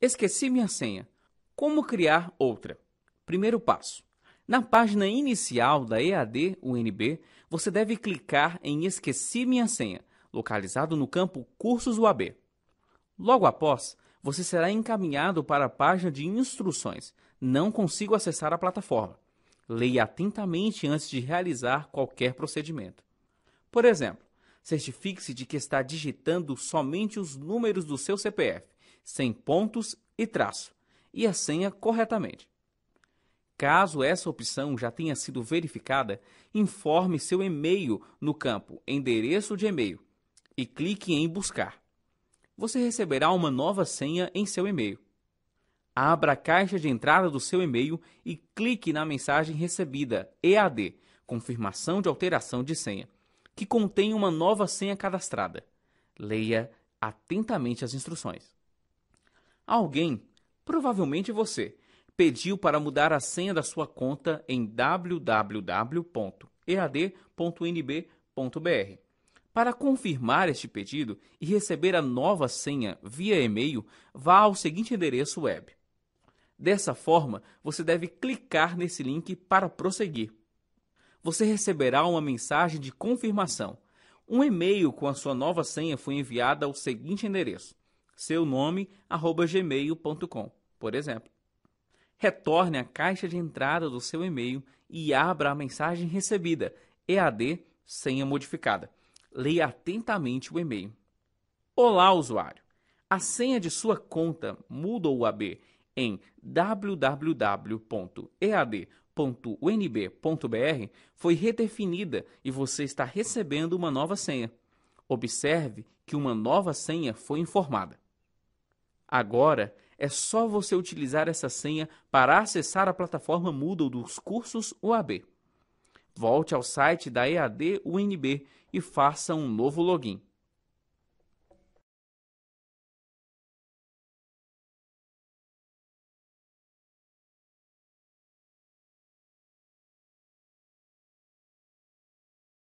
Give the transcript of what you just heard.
Esqueci minha senha. Como criar outra? Primeiro passo. Na página inicial da EAD UNB, você deve clicar em Esqueci minha senha, localizado no campo Cursos UAB. Logo após, você será encaminhado para a página de instruções. Não consigo acessar a plataforma. Leia atentamente antes de realizar qualquer procedimento. Por exemplo, certifique-se de que está digitando somente os números do seu CPF sem pontos e traço, e a senha corretamente. Caso essa opção já tenha sido verificada, informe seu e-mail no campo Endereço de e-mail e clique em Buscar. Você receberá uma nova senha em seu e-mail. Abra a caixa de entrada do seu e-mail e clique na mensagem recebida EAD Confirmação de alteração de senha que contém uma nova senha cadastrada. Leia atentamente as instruções. Alguém, provavelmente você, pediu para mudar a senha da sua conta em www.ead.nb.br. Para confirmar este pedido e receber a nova senha via e-mail, vá ao seguinte endereço web. Dessa forma, você deve clicar nesse link para prosseguir. Você receberá uma mensagem de confirmação. Um e-mail com a sua nova senha foi enviado ao seguinte endereço seu nome, arroba gmail.com, por exemplo. Retorne à caixa de entrada do seu e-mail e abra a mensagem recebida, EAD senha modificada. Leia atentamente o e-mail. Olá, usuário. A senha de sua conta muda o AB em www.ead.unb.br foi redefinida e você está recebendo uma nova senha. Observe que uma nova senha foi informada. Agora é só você utilizar essa senha para acessar a plataforma Moodle dos cursos UAB. Volte ao site da EAD UNB e faça um novo login.